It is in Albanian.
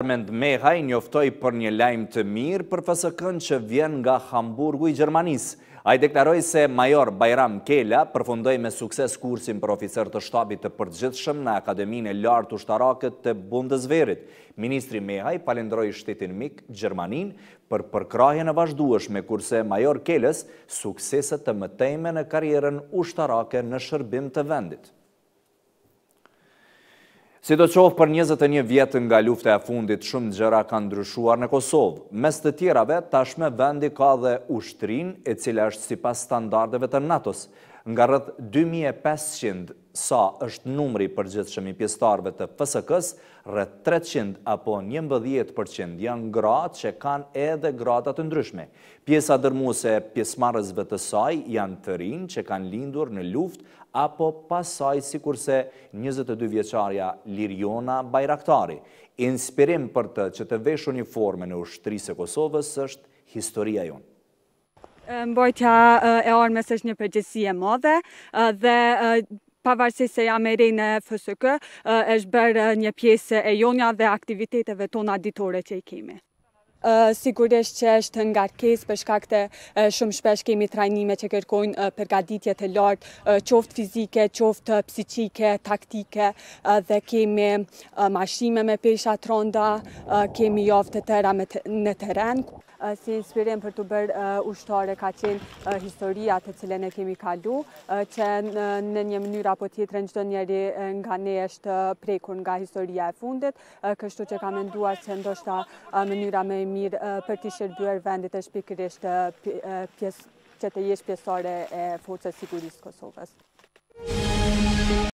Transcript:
Përmend Mehaj njoftoj për një lajmë të mirë për fësëkën që vjen nga Hamburgu i Gjermanisë. A i deklaroj se Major Bajram Kela përfundoj me sukses kursin për oficer të shtabit të përgjithshëm në Akademin e Lartë Ushtarakët të Bundesverit. Ministri Mehaj palendroj shtetin mik Gjermanin për përkraje në vazhduesh me kurse Major Keles sukseset të mëtejme në karjeren ushtarake në shërbim të vendit. Si të qovë për 21 vjetë nga lufte e fundit, shumë gjëra kanë ndryshuar në Kosovë. Mes të tjerave, tashme vendi ka dhe ushtrin, e cila është si pas standardeve të nato Nga rrët 2500 sa është numri për gjithë shëmi pjestarve të FSK-s, rrët 300 apo 11% janë gratë që kanë edhe gratat të ndryshme. Pjesa dërmuse pjesmarësve të saj janë të rinë që kanë lindur në luft apo pasaj si kurse 22 vjeqarja Liriona Bajraktari. Inspirim për të që të veshë uniforme në ushtrisë e Kosovës është historia jonë. Mbojtja e armës është një përgjësie modhe dhe pavarësi se jam e rejnë e FSK, është bërë një pjesë e jonja dhe aktiviteteve tona ditore që i kemi sigurisht që është nga rkes për shkak të shumë shpesh kemi trajnime që kërkojnë përgaditje të lartë, qoftë fizike, qoftë psikike, taktike dhe kemi mashime me pesha tronda, kemi joftë të tëra në teren. Si inspirim për të bërë ushtore ka qenë historia të cilën e kemi kalu, që në një mënyrë apo në gjithë njeri nga ne është prekur nga historia e fundit, kështu që ka mendua që ndoshta mënyra me mirë për të shërbuar vendit e shpikërisht që të jesh pjesare e forcës sigurisë Kosovës.